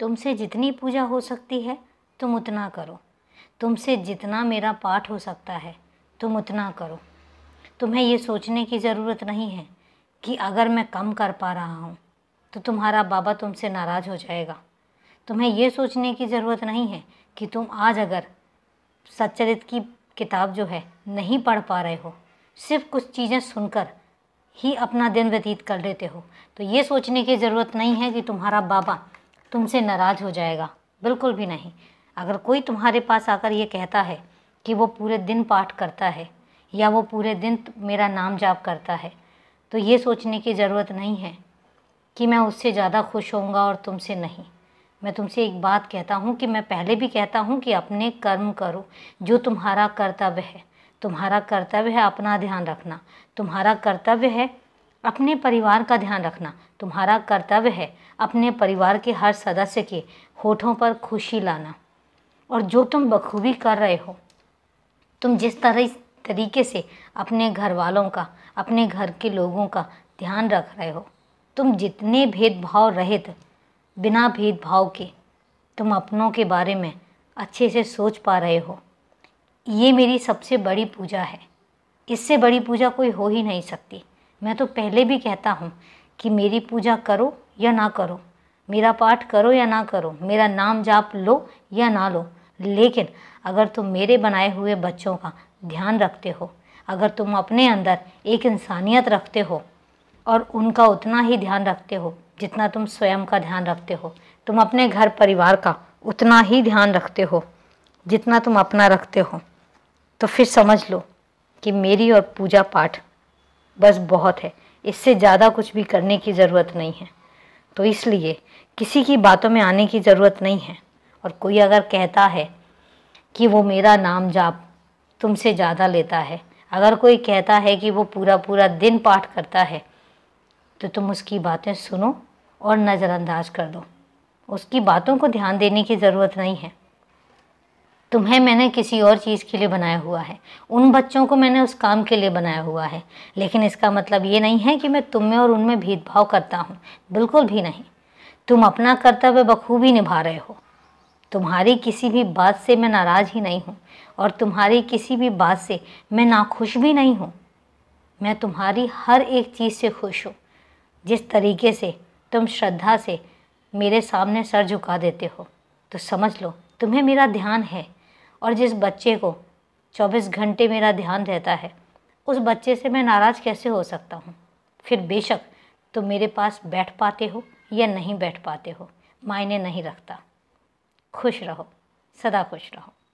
तुमसे जितनी पूजा हो सकती है तुम उतना करो तुमसे जितना मेरा पाठ हो सकता है तुम उतना करो तुम्हें ये सोचने की ज़रूरत नहीं है कि अगर मैं कम कर पा रहा हूँ तो तुम्हारा बाबा तुमसे नाराज़ हो जाएगा तुम्हें यह सोचने की ज़रूरत नहीं है कि तुम आज अगर सच्चरित की किताब जो है नहीं पढ़ पा रहे हो सिर्फ कुछ चीज़ें सुनकर ही अपना दिन व्यतीत कर लेते हो तो ये सोचने की ज़रूरत नहीं है कि तुम्हारा बाबा तुमसे नाराज़ हो जाएगा बिल्कुल भी नहीं अगर कोई तुम्हारे पास आकर ये कहता है कि वो पूरे दिन पाठ करता है या वो पूरे दिन मेरा नाम जाप करता है तो ये सोचने की ज़रूरत नहीं है कि मैं उससे ज़्यादा खुश होऊंगा और तुमसे नहीं मैं तुमसे एक बात कहता हूँ कि मैं पहले भी कहता हूँ कि अपने कर्म करो जो तुम्हारा कर्तव्य है तुम्हारा कर्तव्य है अपना ध्यान रखना तुम्हारा कर्तव्य है अपने परिवार का ध्यान रखना तुम्हारा कर्तव्य है अपने परिवार के हर सदस्य के होठों पर खुशी लाना और जो तुम बखूबी कर रहे हो तुम जिस तरह तरीके से अपने घर वालों का अपने घर के लोगों का ध्यान रख रहे हो तुम जितने भेदभाव रहित बिना भेदभाव के तुम अपनों के बारे में अच्छे से सोच पा रहे हो ये मेरी सबसे बड़ी पूजा है इससे बड़ी पूजा कोई हो ही नहीं सकती मैं तो पहले भी कहता हूँ कि मेरी पूजा करो या ना करो मेरा पाठ करो या ना करो मेरा नाम जाप लो या ना लो लेकिन अगर तुम मेरे बनाए हुए बच्चों का ध्यान रखते हो अगर तुम अपने अंदर एक इंसानियत रखते हो और उनका उतना ही ध्यान रखते हो जितना तुम स्वयं का ध्यान रखते हो तुम अपने घर परिवार का उतना ही ध्यान रखते हो जितना तुम अपना रखते हो तो फिर समझ लो कि मेरी और पूजा पाठ बस बहुत है इससे ज़्यादा कुछ भी करने की ज़रूरत नहीं है तो इसलिए किसी की बातों में आने की ज़रूरत नहीं है और कोई अगर कहता है कि वो मेरा नाम जाप तुमसे ज़्यादा लेता है अगर कोई कहता है कि वो पूरा पूरा दिन पाठ करता है तो तुम उसकी बातें सुनो और नज़रअंदाज कर दो उसकी बातों को ध्यान देने की ज़रूरत नहीं है तुम्हें मैंने किसी और चीज़ के लिए बनाया हुआ है उन बच्चों को मैंने उस काम के लिए बनाया हुआ है लेकिन इसका मतलब ये नहीं है कि मैं तुम में और उनमें भेदभाव करता हूँ बिल्कुल भी नहीं तुम अपना कर्तव्य बखूबी निभा रहे हो तुम्हारी किसी भी बात से मैं नाराज़ ही नहीं हूँ और तुम्हारी किसी भी बात से मैं नाखुश भी नहीं हूँ मैं तुम्हारी हर एक चीज़ से खुश हूँ जिस तरीके से तुम श्रद्धा से मेरे सामने सर झुका देते हो तो समझ लो तुम्हें मेरा ध्यान है और जिस बच्चे को 24 घंटे मेरा ध्यान रहता है उस बच्चे से मैं नाराज़ कैसे हो सकता हूँ फिर बेशक तुम तो मेरे पास बैठ पाते हो या नहीं बैठ पाते हो मायने नहीं रखता खुश रहो सदा खुश रहो